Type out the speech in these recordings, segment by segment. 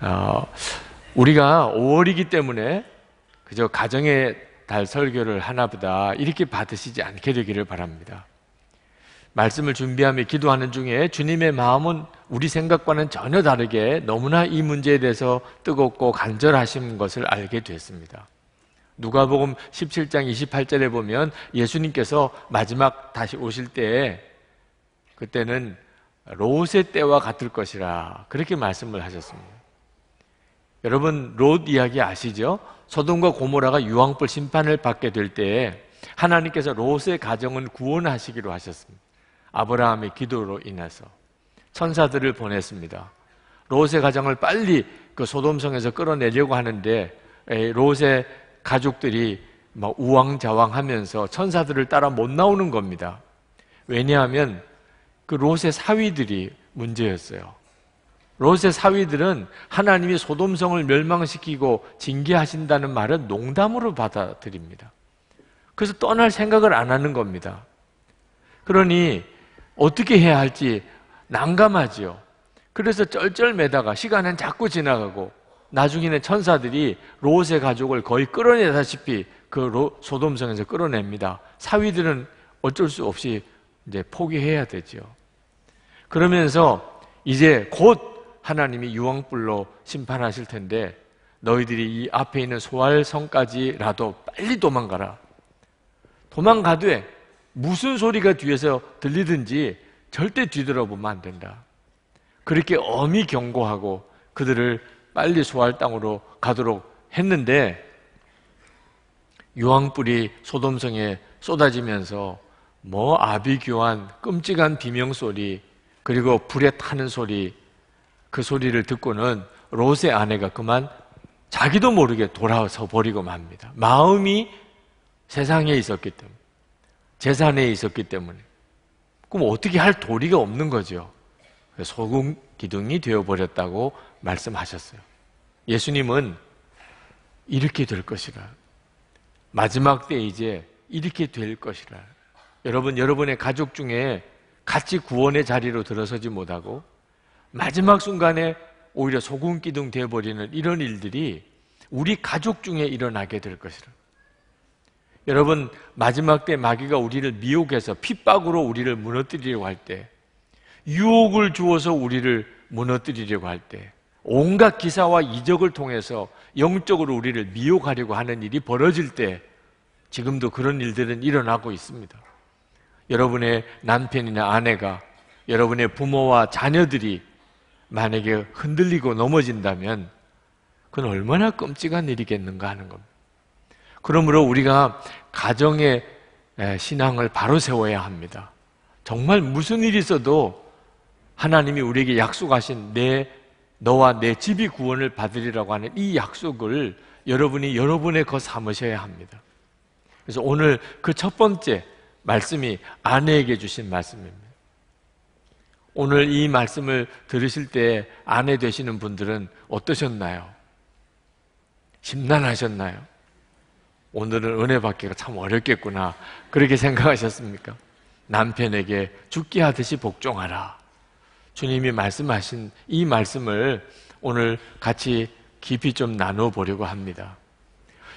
어, 우리가 5월이기 때문에 그저 가정의 달 설교를 하나보다 이렇게 받으시지 않게 되기를 바랍니다. 말씀을 준비하며 기도하는 중에 주님의 마음은 우리 생각과는 전혀 다르게 너무나 이 문제에 대해서 뜨겁고 간절하신 것을 알게 됐습니다. 누가복음 17장 28절에 보면 예수님께서 마지막 다시 오실 때 그때는 로세 때와 같을 것이라 그렇게 말씀을 하셨습니다. 여러분 롯 이야기 아시죠? 소돔과 고모라가 유황불 심판을 받게 될 때에 하나님께서 롯의 가정은 구원하시기로 하셨습니다. 아브라함의 기도로 인해서 천사들을 보냈습니다. 롯의 가정을 빨리 그 소돔성에서 끌어내려고 하는데 롯의 가족들이 막 우왕좌왕하면서 천사들을 따라 못 나오는 겁니다. 왜냐하면 그 롯의 사위들이 문제였어요. 롯의 사위들은 하나님이 소돔성을 멸망시키고 징계하신다는 말은 농담으로 받아들입니다. 그래서 떠날 생각을 안 하는 겁니다. 그러니 어떻게 해야 할지 난감하지요. 그래서 쩔쩔매다가 시간은 자꾸 지나가고 나중에는 천사들이 롯의 가족을 거의 끌어내다시피 그 소돔성에서 끌어냅니다. 사위들은 어쩔 수 없이 이제 포기해야 되지요. 그러면서 이제 곧 하나님이 유황불로 심판하실 텐데 너희들이 이 앞에 있는 소알성까지라도 빨리 도망가라. 도망가되 무슨 소리가 뒤에서 들리든지 절대 뒤돌아보면 안 된다. 그렇게 엄히 경고하고 그들을 빨리 소알 땅으로 가도록 했는데 유황불이 소돔성에 쏟아지면서 뭐 아비규환 끔찍한 비명 소리 그리고 불에 타는 소리 그 소리를 듣고는 롯의 아내가 그만 자기도 모르게 돌아서 버리고 맙니다. 마음이 세상에 있었기 때문에, 재산에 있었기 때문에. 그럼 어떻게 할 도리가 없는 거죠. 소금 기둥이 되어버렸다고 말씀하셨어요. 예수님은 이렇게 될 것이라. 마지막 때 이제 이렇게 될 것이라. 여러분, 여러분의 가족 중에 같이 구원의 자리로 들어서지 못하고 마지막 순간에 오히려 소금 기둥 되어버리는 이런 일들이 우리 가족 중에 일어나게 될 것이라. 여러분, 마지막 때 마귀가 우리를 미혹해서 핍박으로 우리를 무너뜨리려고 할 때, 유혹을 주어서 우리를 무너뜨리려고 할 때, 온갖 기사와 이적을 통해서 영적으로 우리를 미혹하려고 하는 일이 벌어질 때, 지금도 그런 일들은 일어나고 있습니다. 여러분의 남편이나 아내가, 여러분의 부모와 자녀들이 만약에 흔들리고 넘어진다면 그건 얼마나 끔찍한 일이겠는가 하는 겁니다. 그러므로 우리가 가정의 신앙을 바로 세워야 합니다. 정말 무슨 일이 있어도 하나님이 우리에게 약속하신 내 너와 내 집이 구원을 받으리라고 하는 이 약속을 여러분이 여러분의 것 삼으셔야 합니다. 그래서 오늘 그 첫 번째 말씀이 아내에게 주신 말씀입니다. 오늘 이 말씀을 들으실 때 아내 되시는 분들은 어떠셨나요? 심란하셨나요? 오늘은 은혜 받기가 참 어렵겠구나. 그렇게 생각하셨습니까? 남편에게 죽기 하듯이 복종하라. 주님이 말씀하신 이 말씀을 오늘 같이 깊이 좀 나눠보려고 합니다.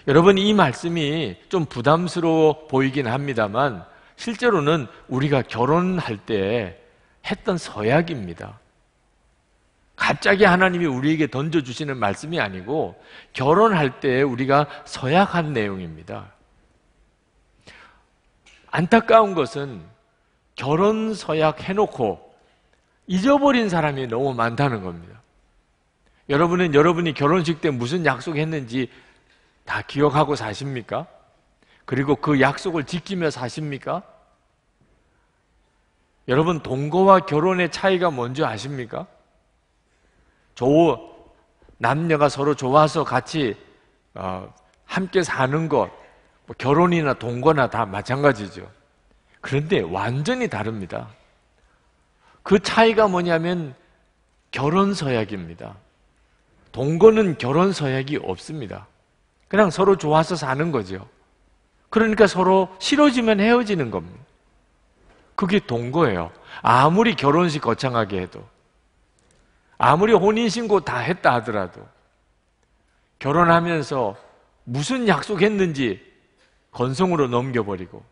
여러분, 이 말씀이 좀 부담스러워 보이긴 합니다만, 실제로는 우리가 결혼할 때 했던 서약입니다. 갑자기 하나님이 우리에게 던져주시는 말씀이 아니고 결혼할 때 우리가 서약한 내용입니다. 안타까운 것은 결혼 서약 해놓고 잊어버린 사람이 너무 많다는 겁니다. 여러분은 여러분이 결혼식 때 무슨 약속했는지 다 기억하고 사십니까? 그리고 그 약속을 지키며 사십니까? 여러분 동거와 결혼의 차이가 뭔지 아십니까? 조 남녀가 서로 좋아서 같이 어, 함께 사는 것뭐 결혼이나 동거나 다 마찬가지죠. 그런데 완전히 다릅니다. 그 차이가 뭐냐면 결혼 서약입니다. 동거는 결혼 서약이 없습니다. 그냥 서로 좋아서 사는 거죠. 그러니까 서로 싫어지면 헤어지는 겁니다. 그게 동거예요. 아무리 결혼식 거창하게 해도 아무리 혼인신고 다 했다 하더라도 결혼하면서 무슨 약속했는지 건성으로 넘겨버리고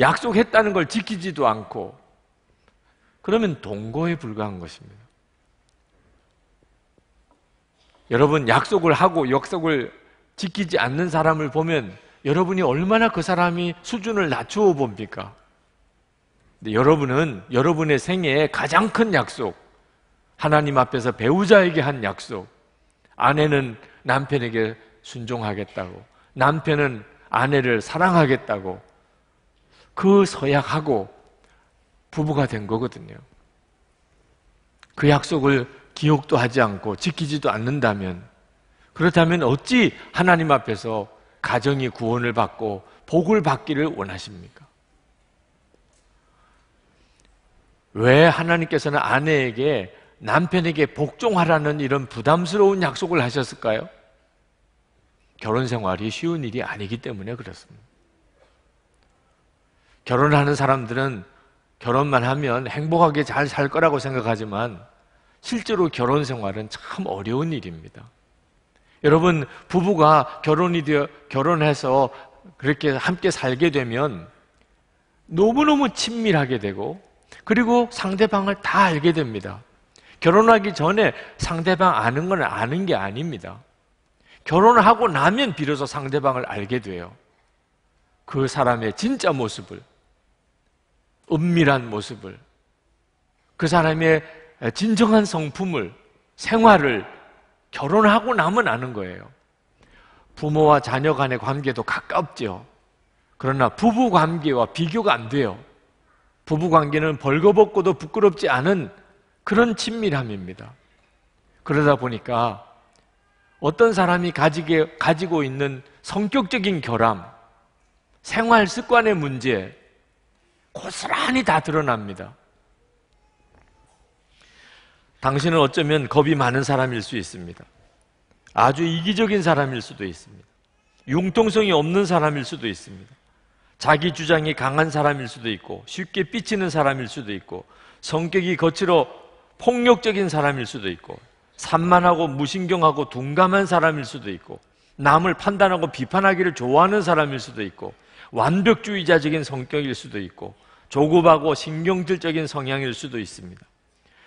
약속했다는 걸 지키지도 않고 그러면 동거에 불과한 것입니다. 여러분 약속을 하고 약속을 지키지 않는 사람을 보면 여러분이 얼마나 그 사람이 수준을 낮추어 봅니까? 근데 여러분은 여러분의 생애에 가장 큰 약속, 하나님 앞에서 배우자에게 한 약속, 아내는 남편에게 순종하겠다고, 남편은 아내를 사랑하겠다고, 그 서약하고 부부가 된 거거든요. 그 약속을 기억도 하지 않고 지키지도 않는다면, 그렇다면 어찌 하나님 앞에서 가정이 구원을 받고 복을 받기를 원하십니까? 왜 하나님께서는 아내에게 남편에게 복종하라는 이런 부담스러운 약속을 하셨을까요? 결혼 생활이 쉬운 일이 아니기 때문에 그렇습니다. 결혼하는 사람들은 결혼만 하면 행복하게 잘 살 거라고 생각하지만 실제로 결혼 생활은 참 어려운 일입니다. 여러분, 부부가 결혼이 되어, 결혼해서 그렇게 함께 살게 되면 너무너무 친밀하게 되고 그리고 상대방을 다 알게 됩니다. 결혼하기 전에 상대방 아는 건 아는 게 아닙니다. 결혼을 하고 나면 비로소 상대방을 알게 돼요. 그 사람의 진짜 모습을, 은밀한 모습을, 그 사람의 진정한 성품을, 생활을 결혼하고 나면 아는 거예요. 부모와 자녀 간의 관계도 가깝죠. 그러나 부부 관계와 비교가 안 돼요. 부부 관계는 벌거벗고도 부끄럽지 않은 그런 친밀함입니다. 그러다 보니까 어떤 사람이 가지게, 가지고 있는 성격적인 결함, 생활 습관의 문제, 고스란히 다 드러납니다. 당신은 어쩌면 겁이 많은 사람일 수 있습니다. 아주 이기적인 사람일 수도 있습니다. 융통성이 없는 사람일 수도 있습니다. 자기 주장이 강한 사람일 수도 있고 쉽게 삐치는 사람일 수도 있고 성격이 거칠어 폭력적인 사람일 수도 있고 산만하고 무신경하고 둔감한 사람일 수도 있고 남을 판단하고 비판하기를 좋아하는 사람일 수도 있고 완벽주의자적인 성격일 수도 있고 조급하고 신경질적인 성향일 수도 있습니다.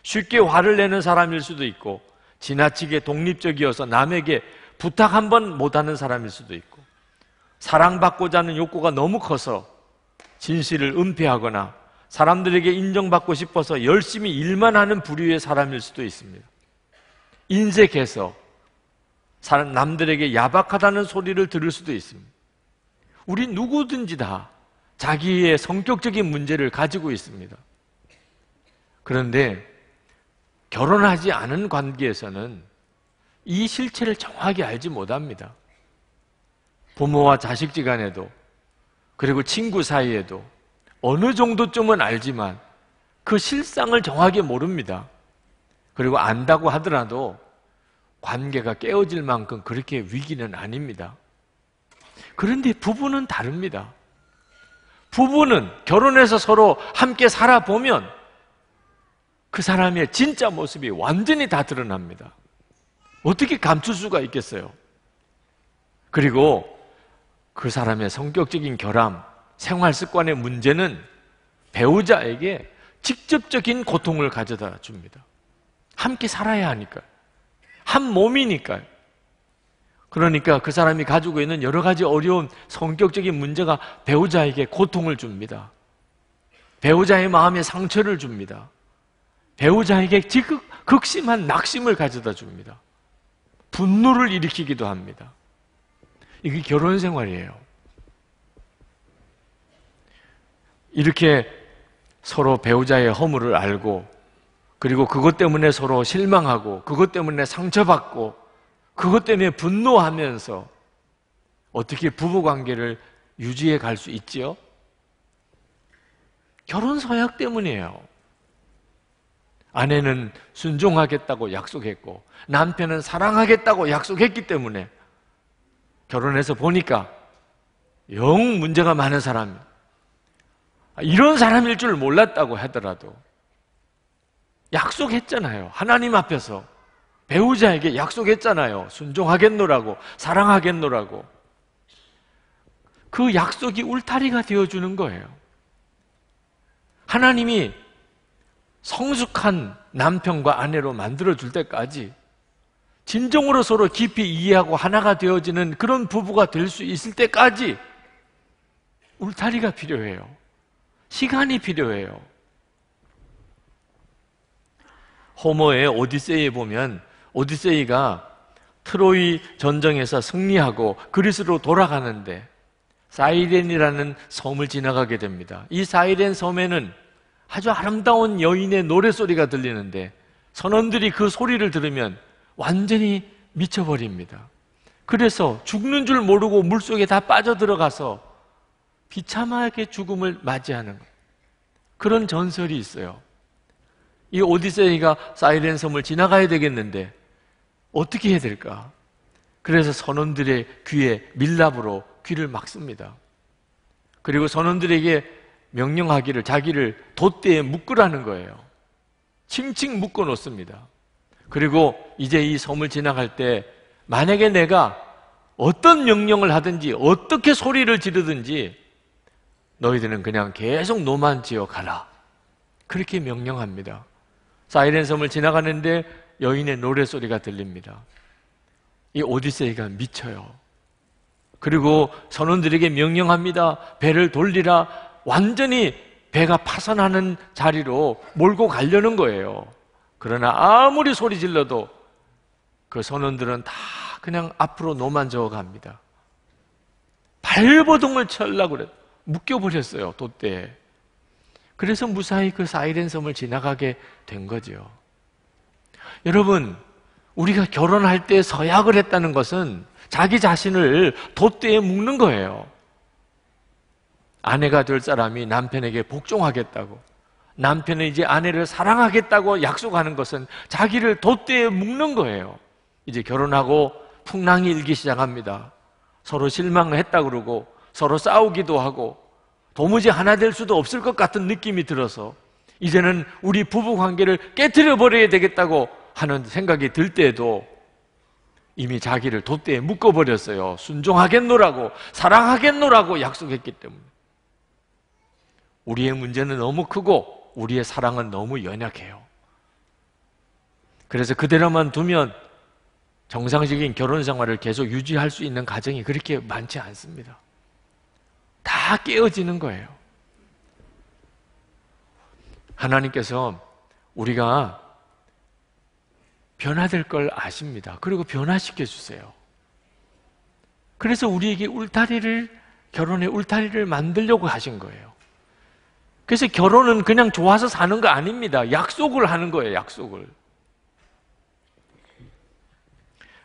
쉽게 화를 내는 사람일 수도 있고 지나치게 독립적이어서 남에게 부탁 한 번 못하는 사람일 수도 있고 사랑받고자 하는 욕구가 너무 커서 진실을 은폐하거나 사람들에게 인정받고 싶어서 열심히 일만 하는 부류의 사람일 수도 있습니다. 인색해서 사람, 남들에게 야박하다는 소리를 들을 수도 있습니다. 우리 누구든지 다 자기의 성격적인 문제를 가지고 있습니다. 그런데 결혼하지 않은 관계에서는 이 실체를 정확히 알지 못합니다. 부모와 자식 지간에도 그리고 친구 사이에도 어느 정도쯤은 알지만 그 실상을 정확히 모릅니다. 그리고 안다고 하더라도 관계가 깨어질 만큼 그렇게 위기는 아닙니다. 그런데 부부는 다릅니다. 부부는 결혼해서 서로 함께 살아보면 그 사람의 진짜 모습이 완전히 다 드러납니다. 어떻게 감출 수가 있겠어요? 그리고 그 사람의 성격적인 결함, 생활 습관의 문제는 배우자에게 직접적인 고통을 가져다 줍니다. 함께 살아야 하니까요. 한 몸이니까요. 그러니까 그 사람이 가지고 있는 여러 가지 어려운 성격적인 문제가 배우자에게 고통을 줍니다. 배우자의 마음에 상처를 줍니다. 배우자에게 지극 극심한 낙심을 가져다 줍니다. 분노를 일으키기도 합니다. 이게 결혼 생활이에요. 이렇게 서로 배우자의 허물을 알고 그리고 그것 때문에 서로 실망하고 그것 때문에 상처받고 그것 때문에 분노하면서 어떻게 부부 관계를 유지해 갈 수 있지요? 결혼 서약 때문이에요. 아내는 순종하겠다고 약속했고 남편은 사랑하겠다고 약속했기 때문에 결혼해서 보니까 영 문제가 많은 사람, 아, 이런 사람일 줄 몰랐다고 하더라도 약속했잖아요. 하나님 앞에서 배우자에게 약속했잖아요. 순종하겠노라고, 사랑하겠노라고. 그 약속이 울타리가 되어주는 거예요. 하나님이 성숙한 남편과 아내로 만들어줄 때까지 진정으로 서로 깊이 이해하고 하나가 되어지는 그런 부부가 될 수 있을 때까지 울타리가 필요해요. 시간이 필요해요. 호모의 오디세이에 보면 오디세이가 트로이 전쟁에서 승리하고 그리스로 돌아가는데 사이렌이라는 섬을 지나가게 됩니다. 이 사이렌 섬에는 아주 아름다운 여인의 노래소리가 들리는데 선원들이 그 소리를 들으면 완전히 미쳐버립니다. 그래서 죽는 줄 모르고 물속에 다 빠져들어가서 비참하게 죽음을 맞이하는 그런 전설이 있어요. 이 오디세이가 사이렌 섬을 지나가야 되겠는데 어떻게 해야 될까? 그래서 선원들의 귀에 밀랍으로 귀를 막습니다. 그리고 선원들에게 명령하기를 자기를 돛대에 묶으라는 거예요. 칭칭 묶어 놓습니다. 그리고 이제 이 섬을 지나갈 때 만약에 내가 어떤 명령을 하든지 어떻게 소리를 지르든지 너희들은 그냥 계속 노만 지어 가라. 그렇게 명령합니다. 사이렌 섬을 지나가는데 여인의 노래소리가 들립니다. 이 오디세이가 미쳐요. 그리고 선원들에게 명령합니다. 배를 돌리라. 완전히 배가 파산하는 자리로 몰고 가려는 거예요. 그러나 아무리 소리 질러도 그 선원들은 다 그냥 앞으로 노만저어 갑니다. 발버둥을 쳐려 그래. 묶여버렸어요, 돛대에. 그래서 무사히 그 사이렌 섬을 지나가게 된 거죠. 여러분, 우리가 결혼할 때 서약을 했다는 것은 자기 자신을 돛대에 묶는 거예요. 아내가 될 사람이 남편에게 복종하겠다고. 남편은 이제 아내를 사랑하겠다고 약속하는 것은 자기를 돛대에 묶는 거예요. 이제 결혼하고 풍랑이 일기 시작합니다. 서로 실망을 했다 그러고 서로 싸우기도 하고 도무지 하나 될 수도 없을 것 같은 느낌이 들어서 이제는 우리 부부 관계를 깨뜨려 버려야 되겠다고 하는 생각이 들 때에도 이미 자기를 돛대에 묶어 버렸어요. 순종하겠노라고 사랑하겠노라고 약속했기 때문에 우리의 문제는 너무 크고 우리의 사랑은 너무 연약해요. 그래서 그대로만 두면 정상적인 결혼 생활을 계속 유지할 수 있는 가정이 그렇게 많지 않습니다. 다 깨어지는 거예요. 하나님께서 우리가 변화될 걸 아십니다. 그리고 변화시켜 주세요. 그래서 우리에게 울타리를, 결혼의 울타리를 만들려고 하신 거예요. 그래서 결혼은 그냥 좋아서 사는 거 아닙니다. 약속을 하는 거예요, 약속을.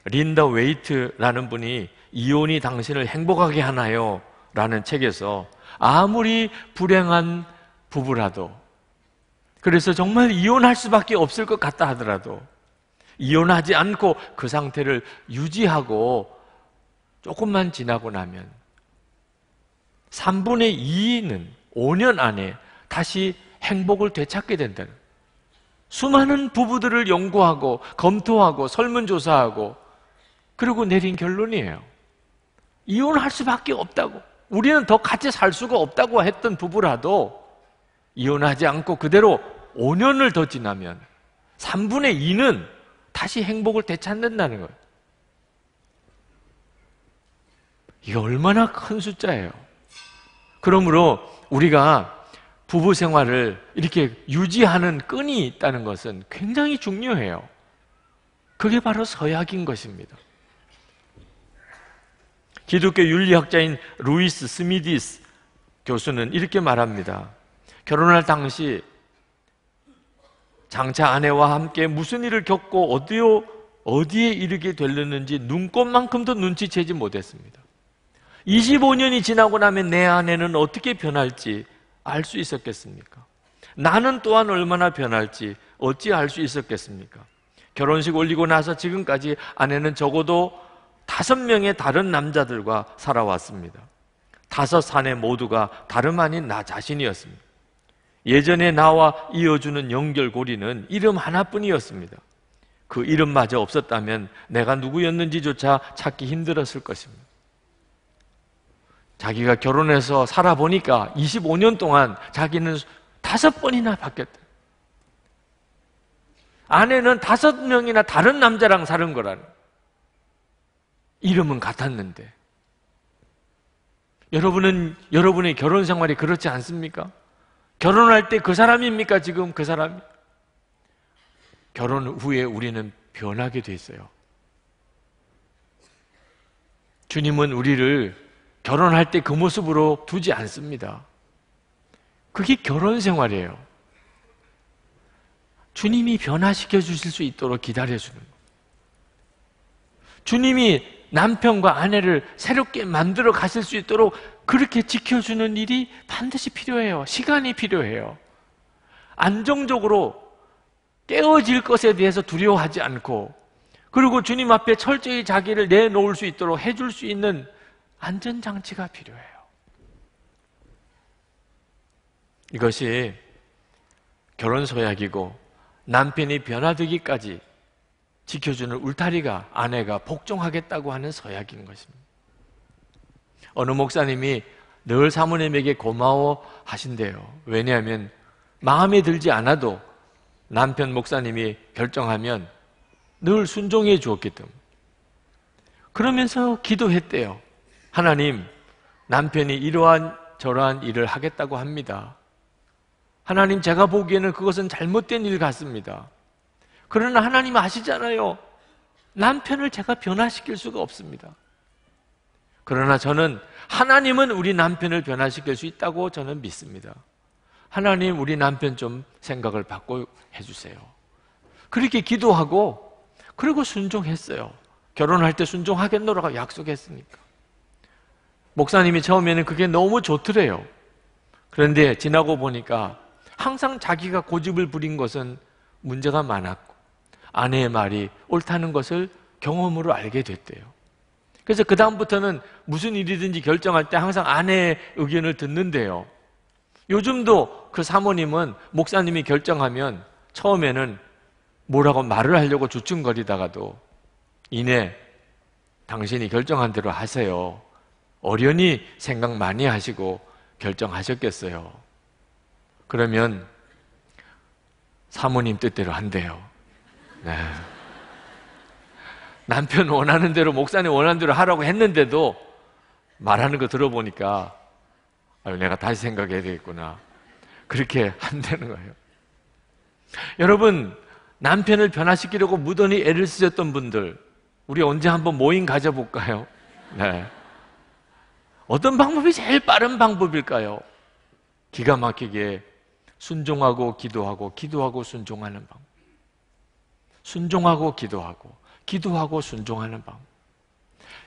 린다 웨이트라는 분이 이혼이 당신을 행복하게 하나요? 라는 책에서 아무리 불행한 부부라도 그래서 정말 이혼할 수밖에 없을 것 같다 하더라도 이혼하지 않고 그 상태를 유지하고 조금만 지나고 나면 3분의 2는 5년 안에 다시 행복을 되찾게 된다는 수많은 부부들을 연구하고 검토하고 설문조사하고 그리고 내린 결론이에요. 이혼할 수밖에 없다고. 우리는 더 같이 살 수가 없다고 했던 부부라도 이혼하지 않고 그대로 5년을 더 지나면 3분의 2는 다시 행복을 되찾는다는 거예요. 이게 얼마나 큰 숫자예요. 그러므로 우리가 부부 생활을 이렇게 유지하는 끈이 있다는 것은 굉장히 중요해요. 그게 바로 서약인 것입니다. 기독교 윤리학자인 루이스 스미디스 교수는 이렇게 말합니다. 결혼할 당시 장차 아내와 함께 무슨 일을 겪고 어디요, 어디에 이르게 되려는지 눈꽃만큼도 눈치채지 못했습니다. 25년이 지나고 나면 내 아내는 어떻게 변할지 알수 있었겠습니까? 나는 또한 얼마나 변할지 어찌 알 수 있었겠습니까? 결혼식 올리고 나서 지금까지 아내는 적어도 다섯 명의 다른 남자들과 살아왔습니다. 다섯 사내 모두가 다름 아닌 나 자신이었습니다. 예전에 나와 이어주는 연결고리는 이름 하나뿐이었습니다. 그 이름마저 없었다면 내가 누구였는지조차 찾기 힘들었을 것입니다. 자기가 결혼해서 살아보니까 25년 동안 자기는 다섯 번이나 바뀌었다. 아내는 다섯 명이나 다른 남자랑 사는 거라는. 이름은 같았는데. 여러분은 여러분의 결혼 생활이 그렇지 않습니까? 결혼할 때 그 사람입니까? 지금 그 사람이? 결혼 후에 우리는 변하게 돼 있어요. 주님은 우리를 결혼할 때 그 모습으로 두지 않습니다. 그게 결혼 생활이에요. 주님이 변화시켜 주실 수 있도록 기다려주는 주님이 남편과 아내를 새롭게 만들어 가실 수 있도록 그렇게 지켜주는 일이 반드시 필요해요. 시간이 필요해요. 안정적으로 깨어질 것에 대해서 두려워하지 않고 그리고 주님 앞에 철저히 자기를 내놓을 수 있도록 해줄 수 있는 안전장치가 필요해요. 이것이 결혼 서약이고 남편이 변화되기까지 지켜주는 울타리가 아내가 복종하겠다고 하는 서약인 것입니다. 어느 목사님이 늘 사모님에게 고마워 하신대요. 왜냐하면 마음에 들지 않아도 남편 목사님이 결정하면 늘 순종해 주었기 때문에. 그러면서 기도했대요. 하나님, 남편이 이러한 저러한 일을 하겠다고 합니다. 하나님, 제가 보기에는 그것은 잘못된 일 같습니다. 그러나 하나님 아시잖아요. 남편을 제가 변화시킬 수가 없습니다. 그러나 저는 하나님은 우리 남편을 변화시킬 수 있다고 저는 믿습니다. 하나님, 우리 남편 좀 생각을 바꿔 해주세요. 그렇게 기도하고, 그리고 순종했어요. 결혼할 때 순종하겠노라고 약속했으니까. 목사님이 처음에는 그게 너무 좋더래요. 그런데 지나고 보니까 항상 자기가 고집을 부린 것은 문제가 많았고 아내의 말이 옳다는 것을 경험으로 알게 됐대요. 그래서 그다음부터는 무슨 일이든지 결정할 때 항상 아내의 의견을 듣는데요. 요즘도 그 사모님은 목사님이 결정하면 처음에는 뭐라고 말을 하려고 주춤거리다가도 이내 당신이 결정한 대로 하세요. 어련히 생각 많이 하시고 결정하셨겠어요. 그러면 사모님 뜻대로 한대요. 네. 남편 원하는 대로 목사님 원하는 대로 하라고 했는데도 말하는 거 들어보니까 아유 내가 다시 생각해야 되겠구나. 그렇게 한다는 거예요. 여러분 남편을 변화시키려고 무던히 애를 쓰셨던 분들 우리 언제 한번 모임 가져볼까요? 네. 어떤 방법이 제일 빠른 방법일까요? 기가 막히게 순종하고 기도하고 기도하고 순종하는 방법. 순종하고 기도하고 기도하고 순종하는 방법.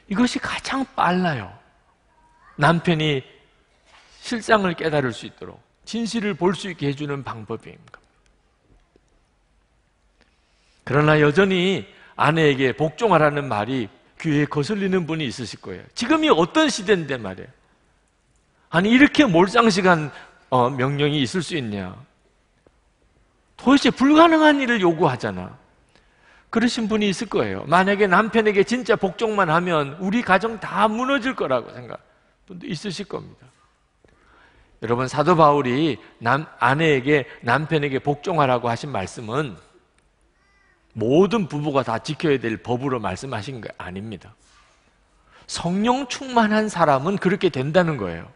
이것이 가장 빨라요. 남편이 실상을 깨달을 수 있도록 진실을 볼 수 있게 해주는 방법입니다. 그러나 여전히 아내에게 복종하라는 말이 귀에 거슬리는 분이 있으실 거예요. 지금이 어떤 시대인데 말이에요. 아니, 이렇게 몰상식한 어, 명령이 있을 수 있냐. 도대체 불가능한 일을 요구하잖아. 그러신 분이 있을 거예요. 만약에 남편에게 진짜 복종만 하면 우리 가정 다 무너질 거라고 생각. 분도 있으실 겁니다. 여러분 사도 바울이 남 아내에게 남편에게 복종하라고 하신 말씀은 모든 부부가 다 지켜야 될 법으로 말씀하신 거 아닙니다. 성령 충만한 사람은 그렇게 된다는 거예요.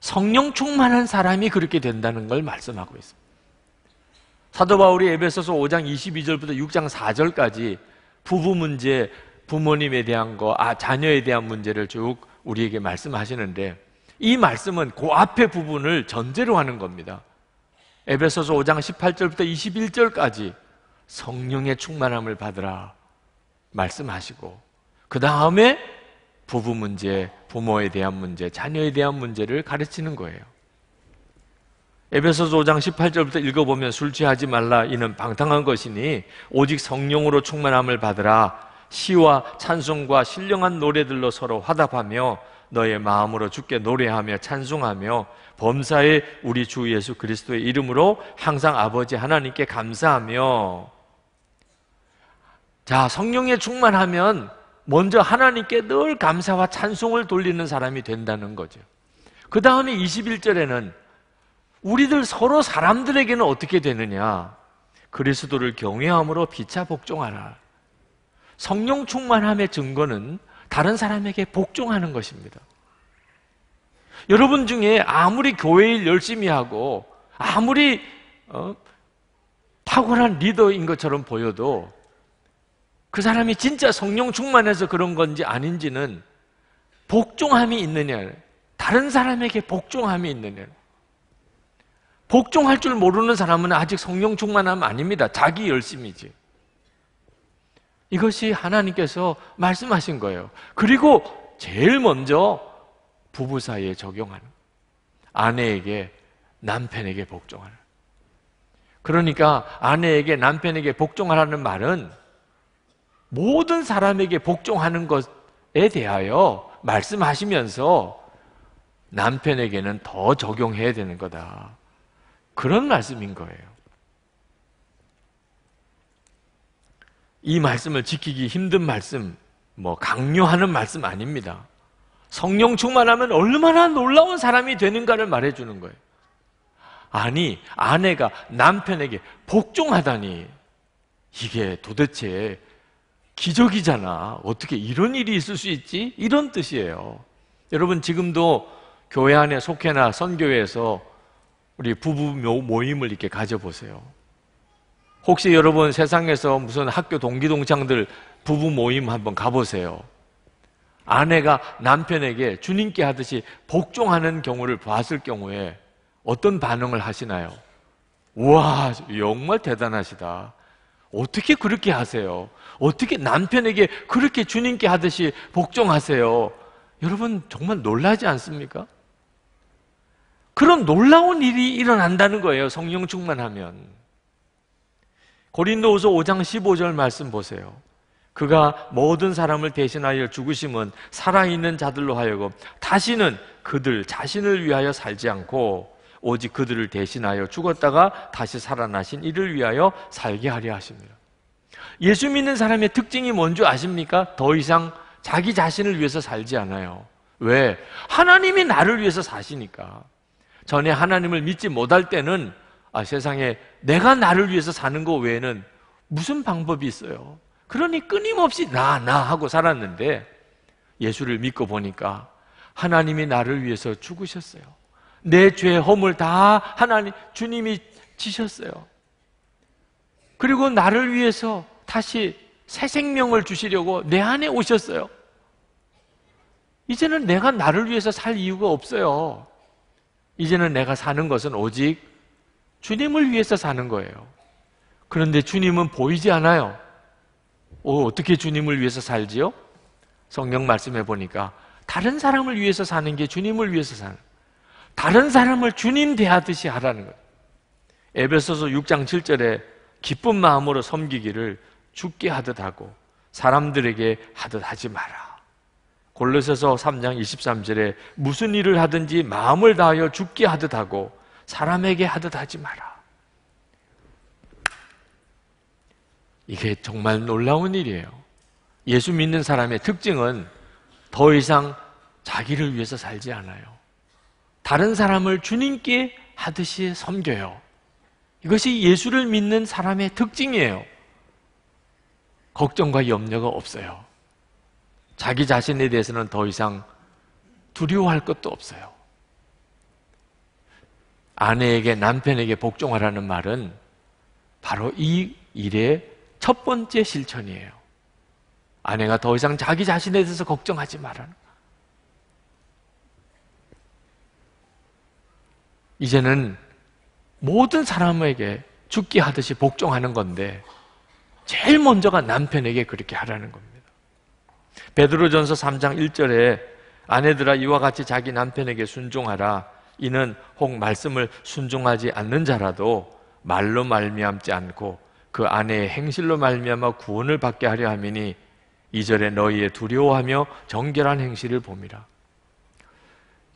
성령 충만한 사람이 그렇게 된다는 걸 말씀하고 있습니다. 사도 바울이 에베소서 5장 22절부터 6장 4절까지 부부 문제, 부모님에 대한 거, 아, 자녀에 대한 문제를 쭉 우리에게 말씀하시는데 이 말씀은 그 앞에 부분을 전제로 하는 겁니다. 에베소서 5장 18절부터 21절까지 성령의 충만함을 받으라 말씀하시고 그 다음에 부부 문제, 부모에 대한 문제, 자녀에 대한 문제를 가르치는 거예요. 에베소서 5장 18절부터 읽어보면 술 취하지 말라 이는 방탕한 것이니 오직 성령으로 충만함을 받으라 시와 찬송과 신령한 노래들로 서로 화답하며 너의 마음으로 주께 노래하며 찬송하며 범사에 우리 주 예수 그리스도의 이름으로 항상 아버지 하나님께 감사하며 자, 성령에 충만하면 먼저 하나님께 늘 감사와 찬송을 돌리는 사람이 된다는 거죠. 그 다음에 21절에는 우리들 서로 사람들에게는 어떻게 되느냐? 그리스도를 경외함으로 피차 복종하라. 성령 충만함의 증거는 다른 사람에게 복종하는 것입니다. 여러분 중에 아무리 교회일 열심히 하고 아무리 어, 탁월한 리더인 것처럼 보여도 그 사람이 진짜 성령 충만해서 그런 건지 아닌지는 복종함이 있느냐, 다른 사람에게 복종함이 있느냐. 복종할 줄 모르는 사람은 아직 성령 충만함 아닙니다. 자기 열심이지. 이것이 하나님께서 말씀하신 거예요. 그리고 제일 먼저 부부 사이에 적용하는 아내에게 남편에게 복종하는 그러니까 아내에게 남편에게 복종하라는 말은 모든 사람에게 복종하는 것에 대하여 말씀하시면서 남편에게는 더 적용해야 되는 거다. 그런 말씀인 거예요. 이 말씀을 지키기 힘든 말씀, 뭐 강요하는 말씀 아닙니다. 성령 충만하면 얼마나 놀라운 사람이 되는가를 말해주는 거예요. 아니, 아내가 남편에게 복종하다니, 이게 도대체 기적이잖아. 어떻게 이런 일이 있을 수 있지? 이런 뜻이에요. 여러분 지금도 교회 안에 속해나 선교회에서 우리 부부 모임을 이렇게 가져보세요. 혹시 여러분 세상에서 무슨 학교 동기 동창들 부부 모임 한번 가보세요. 아내가 남편에게 주님께 하듯이 복종하는 경우를 봤을 경우에 어떤 반응을 하시나요? 우 와, 정말 대단하시다. 어떻게 그렇게 하세요? 어떻게 남편에게 그렇게 주님께 하듯이 복종하세요? 여러분 정말 놀라지 않습니까? 그런 놀라운 일이 일어난다는 거예요. 성령 충만하면. 고린도후서 5장 15절 말씀 보세요. 그가 모든 사람을 대신하여 죽으심은 살아있는 자들로 하여금 다시는 그들 자신을 위하여 살지 않고 오직 그들을 대신하여 죽었다가 다시 살아나신 이를 위하여 살게 하려 하십니다. 예수 믿는 사람의 특징이 뭔지 아십니까? 더 이상 자기 자신을 위해서 살지 않아요. 왜? 하나님이 나를 위해서 사시니까. 전에 하나님을 믿지 못할 때는 아, 세상에 내가 나를 위해서 사는 거 외에는 무슨 방법이 있어요? 그러니 끊임없이 나, 나 하고 살았는데 예수를 믿고 보니까 하나님이 나를 위해서 죽으셨어요. 내죄 허물 다 하나님, 주님이 지셨어요. 그리고 나를 위해서 다시 새 생명을 주시려고 내 안에 오셨어요. 이제는 내가 나를 위해서 살 이유가 없어요. 이제는 내가 사는 것은 오직 주님을 위해서 사는 거예요. 그런데 주님은 보이지 않아요. 오, 어떻게 주님을 위해서 살지요? 성경 말씀해 보니까 다른 사람을 위해서 사는 게 주님을 위해서 사는 다른 사람을 주님 대하듯이 하라는 거예요. 에베소서 6장 7절에 기쁜 마음으로 섬기기를 죽게 하듯 하고 사람들에게 하듯 하지 마라. 골로새서 3장 23절에 무슨 일을 하든지 마음을 다하여 죽게 하듯 하고 사람에게 하듯 하지 마라. 이게 정말 놀라운 일이에요. 예수 믿는 사람의 특징은 더 이상 자기를 위해서 살지 않아요. 다른 사람을 주님께 하듯이 섬겨요. 이것이 예수를 믿는 사람의 특징이에요. 걱정과 염려가 없어요. 자기 자신에 대해서는 더 이상 두려워할 것도 없어요. 아내에게 남편에게 복종하라는 말은 바로 이 일의 첫 번째 실천이에요. 아내가 더 이상 자기 자신에 대해서 걱정하지 말라는 이제는 모든 사람에게 죽기 하듯이 복종하는 건데 제일 먼저가 남편에게 그렇게 하라는 겁니다. 베드로전서 3장 1절에 아내들아 이와 같이 자기 남편에게 순종하라 이는 혹 말씀을 순종하지 않는 자라도 말로 말미암지 않고 그 아내의 행실로 말미암아 구원을 받게 하려 함이니 이절에 너희의 두려워하며 정결한 행실을 봄이라.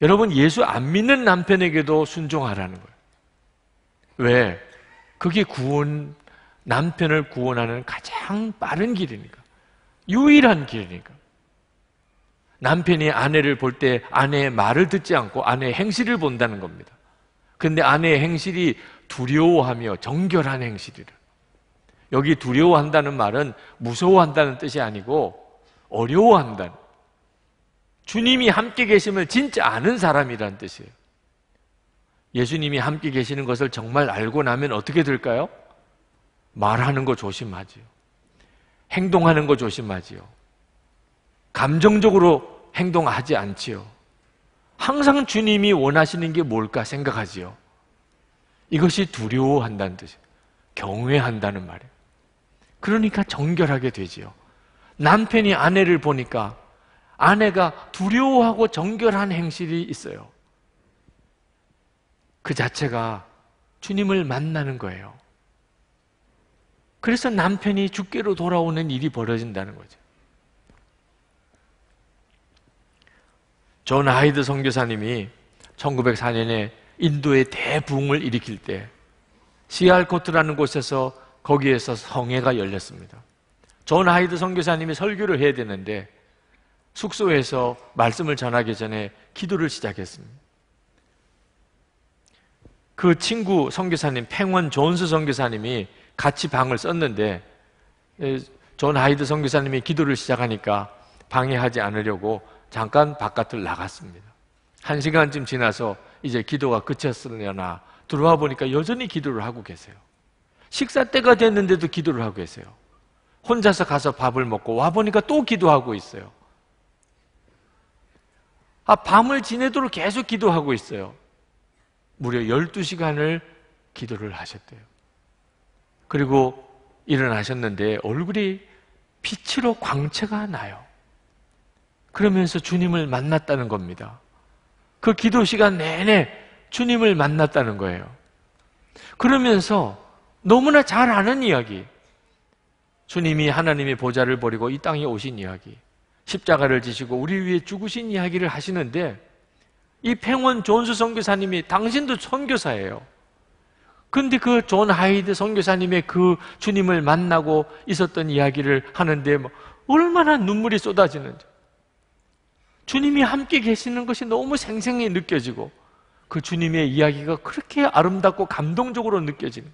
여러분 예수 안 믿는 남편에게도 순종하라는 거예요. 왜? 그게 구원 남편을 구원하는 가장 빠른 길이니까. 유일한 길이니까. 남편이 아내를 볼 때 아내의 말을 듣지 않고 아내의 행실을 본다는 겁니다. 근데 아내의 행실이 두려워하며 정결한 행실이라. 여기 두려워한다는 말은 무서워한다는 뜻이 아니고 어려워한다는. 주님이 함께 계심을 진짜 아는 사람이라는 뜻이에요. 예수님이 함께 계시는 것을 정말 알고 나면 어떻게 될까요? 말하는 거 조심하지요. 행동하는 거 조심하지요. 감정적으로 행동하지 않지요. 항상 주님이 원하시는 게 뭘까 생각하지요. 이것이 두려워한다는 뜻이에요. 경외한다는 말이에요. 그러니까 정결하게 되지요. 남편이 아내를 보니까 아내가 두려워하고 정결한 행실이 있어요. 그 자체가 주님을 만나는 거예요. 그래서 남편이 죽게로 돌아오는 일이 벌어진다는 거죠. 존 하이드 선교사님이 1904년에 인도의 대붕을 일으킬 때 시알코트라는 곳에서 거기에서 성회가 열렸습니다. 존 하이드 선교사님이 설교를 해야 되는데 숙소에서 말씀을 전하기 전에 기도를 시작했습니다. 그 친구 선교사님 팽원 존스 선교사님이 같이 방을 썼는데 예, 존 하이드 선교사님이 기도를 시작하니까 방해하지 않으려고 잠깐 바깥을 나갔습니다. 한 시간쯤 지나서 이제 기도가 그쳤으려나 들어와 보니까 여전히 기도를 하고 계세요. 식사 때가 됐는데도 기도를 하고 계세요. 혼자서 가서 밥을 먹고 와 보니까 또 기도하고 있어요. 아, 밤을 지내도록 계속 기도하고 있어요. 무려 12시간을 기도를 하셨대요. 그리고 일어나셨는데 얼굴이 빛으로 광채가 나요. 그러면서 주님을 만났다는 겁니다. 그 기도 시간 내내 주님을 만났다는 거예요. 그러면서 너무나 잘 아는 이야기. 주님이 하나님의 보좌를 버리고 이 땅에 오신 이야기. 십자가를 지시고 우리 위해 죽으신 이야기를 하시는데 이 팽원 존수 선교사님이 당신도 선교사예요. 그런데그존 하이드 선교사님의 그 주님을 만나고 있었던 이야기를 하는데 뭐 얼마나 눈물이 쏟아지는지. 주님이 함께 계시는 것이 너무 생생히 느껴지고 그 주님의 이야기가 그렇게 아름답고 감동적으로 느껴지는.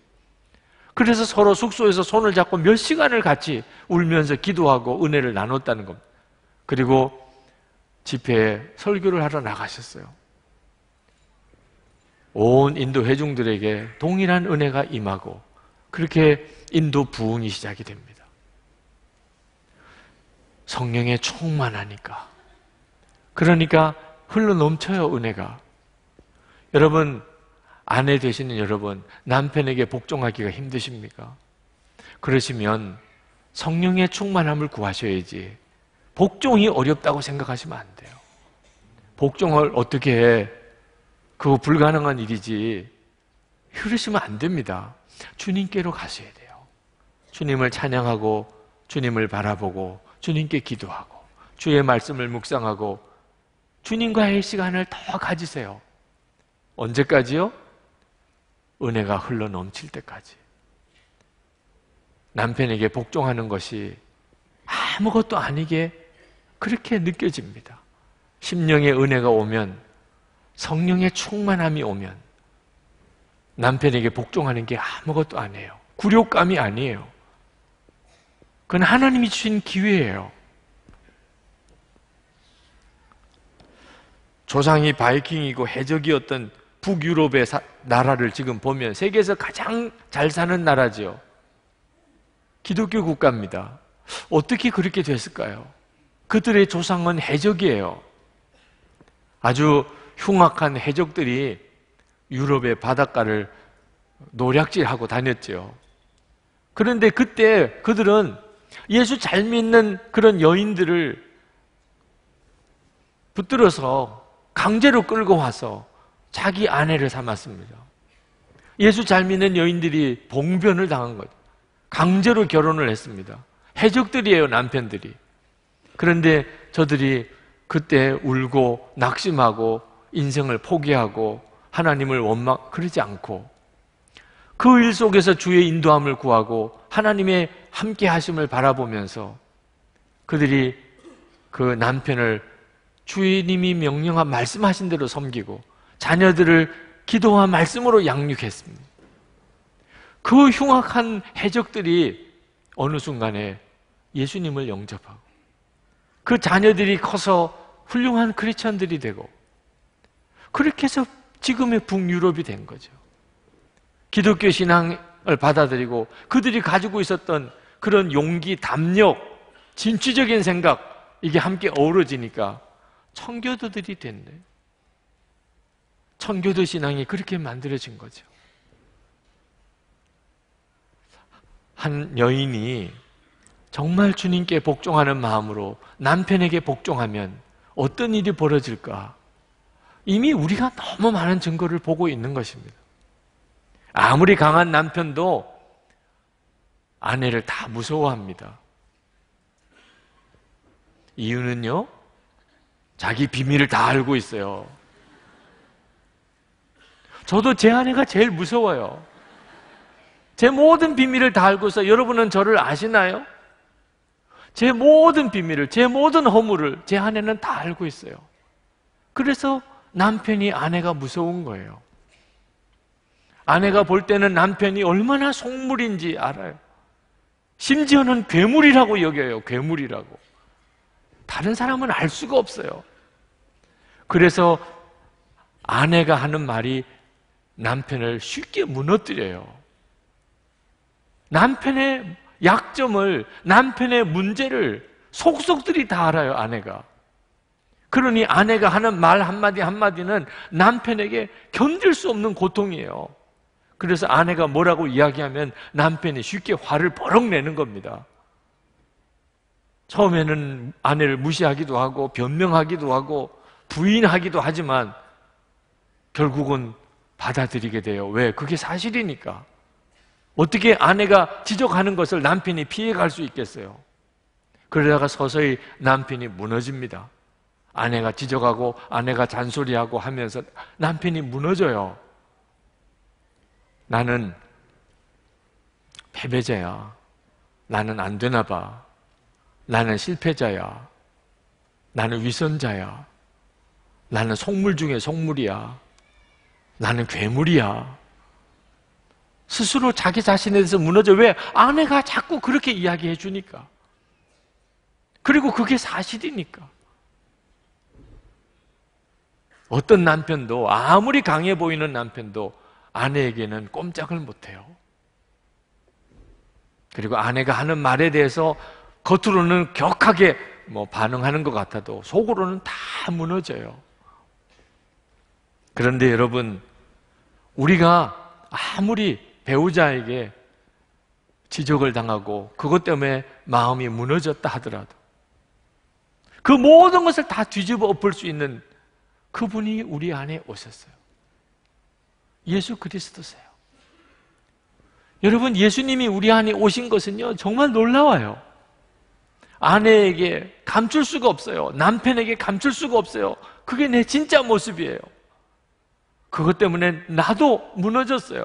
그래서 서로 숙소에서 손을 잡고 몇 시간을 같이 울면서 기도하고 은혜를 나눴다는 겁니다. 그리고 집회에 설교를 하러 나가셨어요. 온 인도 회중들에게 동일한 은혜가 임하고 그렇게 인도 부흥이 시작이 됩니다. 성령의 충만하니까 그러니까 흘러 넘쳐요 은혜가 여러분 아내 되시는 여러분 남편에게 복종하기가 힘드십니까? 그러시면 성령의 충만함을 구하셔야지 복종이 어렵다고 생각하시면 안 돼요. 복종을 어떻게 해? 그거 불가능한 일이지 흐르시면 안 됩니다. 주님께로 가셔야 돼요. 주님을 찬양하고 주님을 바라보고 주님께 기도하고 주의 말씀을 묵상하고 주님과의 시간을 더 가지세요. 언제까지요? 은혜가 흘러 넘칠 때까지. 남편에게 복종하는 것이 아무것도 아니게 그렇게 느껴집니다. 심령의 은혜가 오면 성령의 충만함이 오면 남편에게 복종하는 게 아무것도 아니에요. 굴욕감이 아니에요. 그건 하나님이 주신 기회예요. 조상이 바이킹이고 해적이었던 북유럽의 사, 나라를 지금 보면 세계에서 가장 잘 사는 나라지요. 기독교 국가입니다. 어떻게 그렇게 됐을까요? 그들의 조상은 해적이에요. 아주 흉악한 해적들이 유럽의 바닷가를 노략질하고 다녔죠. 그런데 그때 그들은 예수 잘 믿는 그런 여인들을 붙들어서 강제로 끌고 와서 자기 아내를 삼았습니다. 예수 잘 믿는 여인들이 봉변을 당한 거죠. 강제로 결혼을 했습니다. 해적들이에요, 남편들이. 그런데 저들이 그때 울고 낙심하고 인생을 포기하고 하나님을 원망 그러지 않고 그 일 속에서 주의 인도함을 구하고 하나님의 함께 하심을 바라보면서 그들이 그 남편을 주님이 명령한 말씀하신 대로 섬기고 자녀들을 기도와 말씀으로 양육했습니다. 그 흉악한 해적들이 어느 순간에 예수님을 영접하고 그 자녀들이 커서 훌륭한 크리스천들이 되고 그렇게 해서 지금의 북유럽이 된 거죠. 기독교 신앙을 받아들이고 그들이 가지고 있었던 그런 용기, 담력, 진취적인 생각 이게 함께 어우러지니까 청교도들이 됐네. 청교도 신앙이 그렇게 만들어진 거죠. 한 여인이 정말 주님께 복종하는 마음으로 남편에게 복종하면 어떤 일이 벌어질까? 이미 우리가 너무 많은 증거를 보고 있는 것입니다. 아무리 강한 남편도 아내를 다 무서워합니다. 이유는요, 자기 비밀을 다 알고 있어요. 저도 제 아내가 제일 무서워요. 제 모든 비밀을 다 알고 있어요. 여러분은 저를 아시나요? 제 모든 비밀을, 제 모든 허물을 제 아내는 다 알고 있어요. 그래서 남편이 아내가 무서운 거예요. 아내가 볼 때는 남편이 얼마나 속물인지 알아요. 심지어는 괴물이라고 여겨요. 괴물이라고. 다른 사람은 알 수가 없어요. 그래서 아내가 하는 말이 남편을 쉽게 무너뜨려요. 남편의 약점을, 남편의 문제를 속속들이 다 알아요, 아내가. 그러니 아내가 하는 말 한마디 한마디는 남편에게 견딜 수 없는 고통이에요. 그래서 아내가 뭐라고 이야기하면 남편이 쉽게 화를 버럭 내는 겁니다. 처음에는 아내를 무시하기도 하고 변명하기도 하고 부인하기도 하지만 결국은 받아들이게 돼요. 왜? 그게 사실이니까. 어떻게 아내가 지적하는 것을 남편이 피해갈 수 있겠어요? 그러다가 서서히 남편이 무너집니다. 아내가 지적하고 아내가 잔소리하고 하면서 남편이 무너져요. 나는 패배자야. 나는 안 되나 봐. 나는 실패자야. 나는 위선자야. 나는 속물 중에 속물이야. 나는 괴물이야. 스스로 자기 자신에 대해서 무너져. 왜? 아내가 자꾸 그렇게 이야기해 주니까. 그리고 그게 사실이니까. 어떤 남편도 아무리 강해 보이는 남편도 아내에게는 꼼짝을 못해요. 그리고 아내가 하는 말에 대해서 겉으로는 격하게 뭐 반응하는 것 같아도 속으로는 다 무너져요. 그런데 여러분, 우리가 아무리 배우자에게 지적을 당하고 그것 때문에 마음이 무너졌다 하더라도 그 모든 것을 다 뒤집어 엎을 수 있는 그분이 우리 안에 오셨어요. 예수 그리스도세요. 여러분, 예수님이 우리 안에 오신 것은요, 정말 놀라워요. 아내에게 감출 수가 없어요. 남편에게 감출 수가 없어요. 그게 내 진짜 모습이에요. 그것 때문에 나도 무너졌어요.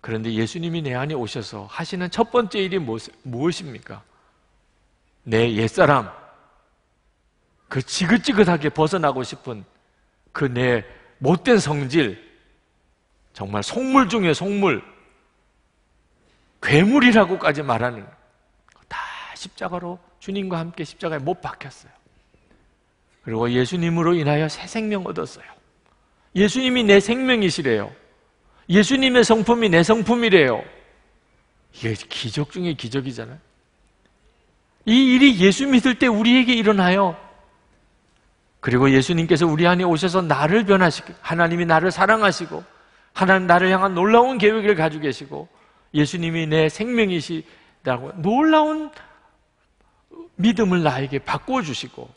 그런데 예수님이 내 안에 오셔서 하시는 첫 번째 일이 무엇, 뭐, 무엇입니까? 내 옛사람, 그 지긋지긋하게 벗어나고 싶은 그 내 못된 성질, 정말 속물 중의 속물, 괴물이라고까지 말하는 다 십자가로 주님과 함께 십자가에 못 박혔어요. 그리고 예수님으로 인하여 새 생명 얻었어요. 예수님이 내 생명이시래요. 예수님의 성품이 내 성품이래요. 이게 기적 중의 기적이잖아요. 이 일이 예수 믿을 때 우리에게 일어나요. 그리고 예수님께서 우리 안에 오셔서 나를 변화시키 하나님이 나를 사랑하시고 하나님 나를 향한 놀라운 계획을 가지고 계시고 예수님이 내 생명이시라고 놀라운 믿음을 나에게 바꾸어 주시고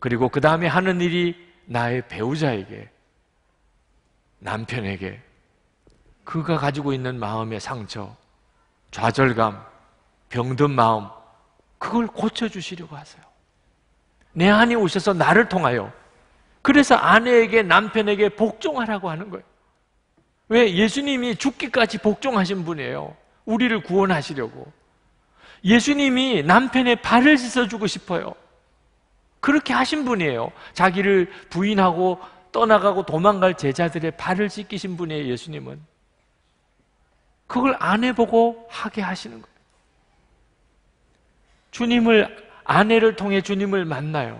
그리고 그 다음에 하는 일이 나의 배우자에게 남편에게 그가 가지고 있는 마음의 상처, 좌절감, 병든 마음 그걸 고쳐 주시려고 하세요. 내 안에 오셔서 나를 통하여 그래서 아내에게 남편에게 복종하라고 하는 거예요. 왜 예수님이 죽기까지 복종하신 분이에요. 우리를 구원하시려고. 예수님이 남편의 발을 씻어주고 싶어요. 그렇게 하신 분이에요. 자기를 부인하고 떠나가고 도망갈 제자들의 발을 씻기신 분이에요, 예수님은. 그걸 안 해보고 하게 하시는 거예요. 주님을 아내를 통해 주님을 만나요.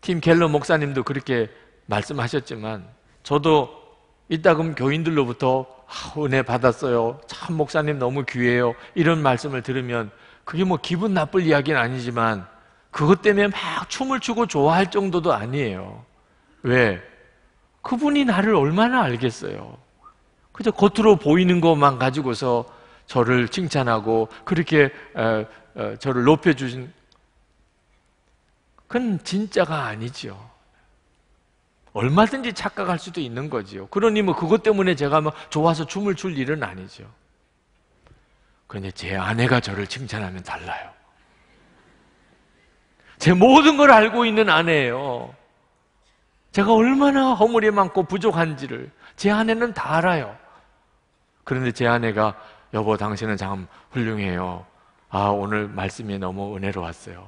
팀 갤러 목사님도 그렇게 말씀하셨지만 저도 이따금 교인들로부터 아, 은혜 받았어요. 참 목사님 너무 귀해요. 이런 말씀을 들으면 그게 뭐 기분 나쁠 이야기는 아니지만 그것 때문에 막 춤을 추고 좋아할 정도도 아니에요. 왜? 그분이 나를 얼마나 알겠어요. 그저 겉으로 보이는 것만 가지고서 저를 칭찬하고 그렇게 어, 어, 저를 높여주신 그건 진짜가 아니죠. 얼마든지 착각할 수도 있는 거지요. 그러니 뭐 그것 때문에 제가 뭐 좋아서 춤을 출 일은 아니죠. 그런데 제 아내가 저를 칭찬하면 달라요. 제 모든 걸 알고 있는 아내예요. 제가 얼마나 허물이 많고 부족한지를 제 아내는 다 알아요. 그런데 제 아내가 여보, 당신은 참 훌륭해요. 아, 오늘 말씀이 너무 은혜로웠어요.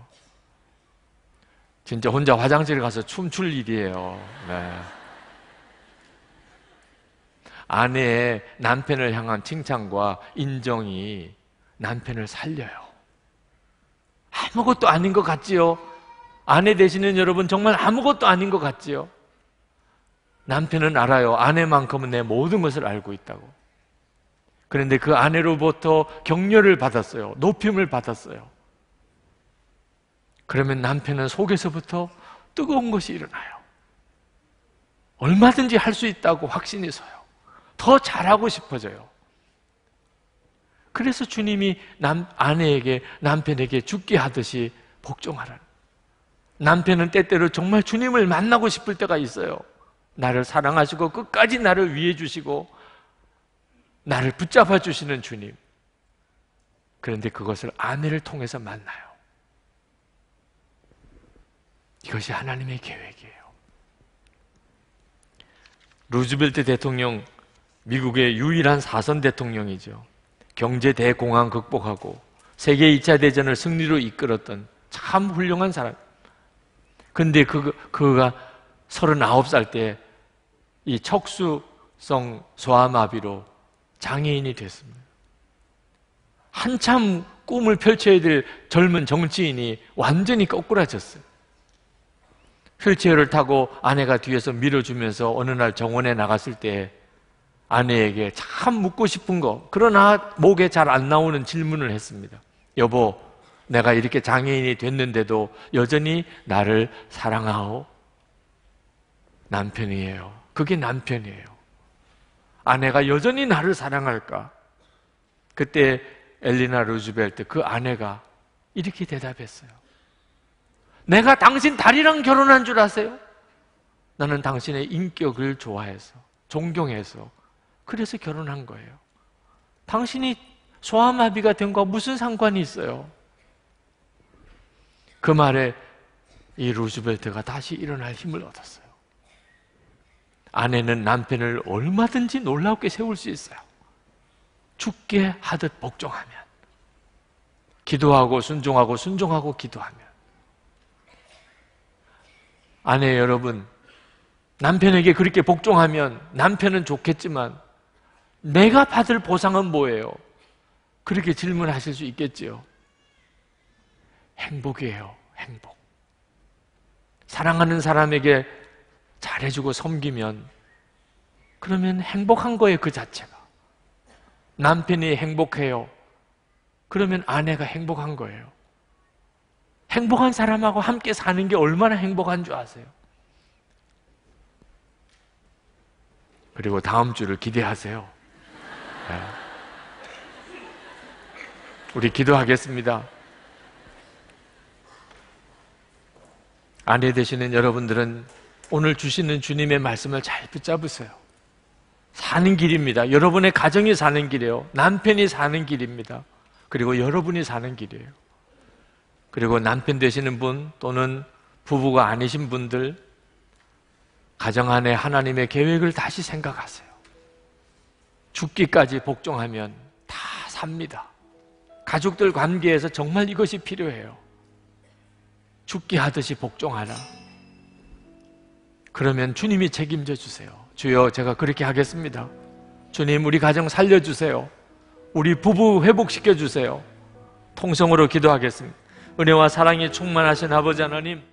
진짜 혼자 화장실 가서 춤출 일이에요. 네. 아내의 남편을 향한 칭찬과 인정이 남편을 살려요. 아무것도 아닌 것 같지요? 아내 되시는 여러분 정말 아무것도 아닌 것 같지요? 남편은 알아요. 아내만큼은 내 모든 것을 알고 있다고. 그런데 그 아내로부터 격려를 받았어요. 높임을 받았어요. 그러면 남편은 속에서부터 뜨거운 것이 일어나요. 얼마든지 할 수 있다고 확신이 서요. 더 잘하고 싶어져요. 그래서 주님이 남, 아내에게, 남편에게 죽게 하듯이 복종하라 남편은 때때로 정말 주님을 만나고 싶을 때가 있어요. 나를 사랑하시고 끝까지 나를 위해 주시고 나를 붙잡아 주시는 주님. 그런데 그것을 아내를 통해서 만나요. 이것이 하나님의 계획이에요. 루즈벨트 대통령, 미국의 유일한 사선 대통령이죠. 경제 대공황 극복하고 세계 2차 대전을 승리로 이끌었던 참 훌륭한 사람. 근데 그, 그가 39살 때 이 척수성 소아마비로 장애인이 됐습니다. 한참 꿈을 펼쳐야 될 젊은 정치인이 완전히 거꾸라졌어요. 휠체어를 타고 아내가 뒤에서 밀어주면서 어느 날 정원에 나갔을 때 아내에게 참 묻고 싶은 거, 그러나 목에 잘 안 나오는 질문을 했습니다. 여보, 내가 이렇게 장애인이 됐는데도 여전히 나를 사랑하오. 남편이에요. 그게 남편이에요. 아내가 여전히 나를 사랑할까? 그때 엘리나 루즈벨트 그 아내가 이렇게 대답했어요. 내가 당신 딸이랑 결혼한 줄 아세요? 나는 당신의 인격을 좋아해서, 존경해서, 그래서 결혼한 거예요. 당신이 소아마비가 된 거와 무슨 상관이 있어요? 그 말에 이 루즈벨트가 다시 일어날 힘을 얻었어요. 아내는 남편을 얼마든지 놀랍게 세울 수 있어요. 죽게 하듯 복종하면. 기도하고 순종하고 순종하고 기도하면. 아내 여러분, 남편에게 그렇게 복종하면 남편은 좋겠지만 내가 받을 보상은 뭐예요? 그렇게 질문하실 수 있겠지요. 행복이에요, 행복. 사랑하는 사람에게 잘해주고 섬기면 그러면 행복한 거예요 그 자체가 남편이 행복해요 그러면 아내가 행복한 거예요 행복한 사람하고 함께 사는 게 얼마나 행복한 줄 아세요? 그리고 다음 주를 기대하세요 네. 우리 기도하겠습니다 아내 되시는 여러분들은 오늘 주시는 주님의 말씀을 잘 붙잡으세요. 사는 길입니다. 여러분의 가정이 사는 길이에요. 남편이 사는 길입니다. 그리고 여러분이 사는 길이에요. 그리고 남편 되시는 분 또는 부부가 아니신 분들 가정 안에 하나님의 계획을 다시 생각하세요. 죽기까지 복종하면 다 삽니다. 가족들 관계에서 정말 이것이 필요해요. 죽기 하듯이 복종하라. 그러면 주님이 책임져 주세요. 주여, 제가 그렇게 하겠습니다. 주님, 우리 가정 살려주세요. 우리 부부 회복시켜 주세요. 통성으로 기도하겠습니다. 은혜와 사랑이 충만하신 아버지 하나님,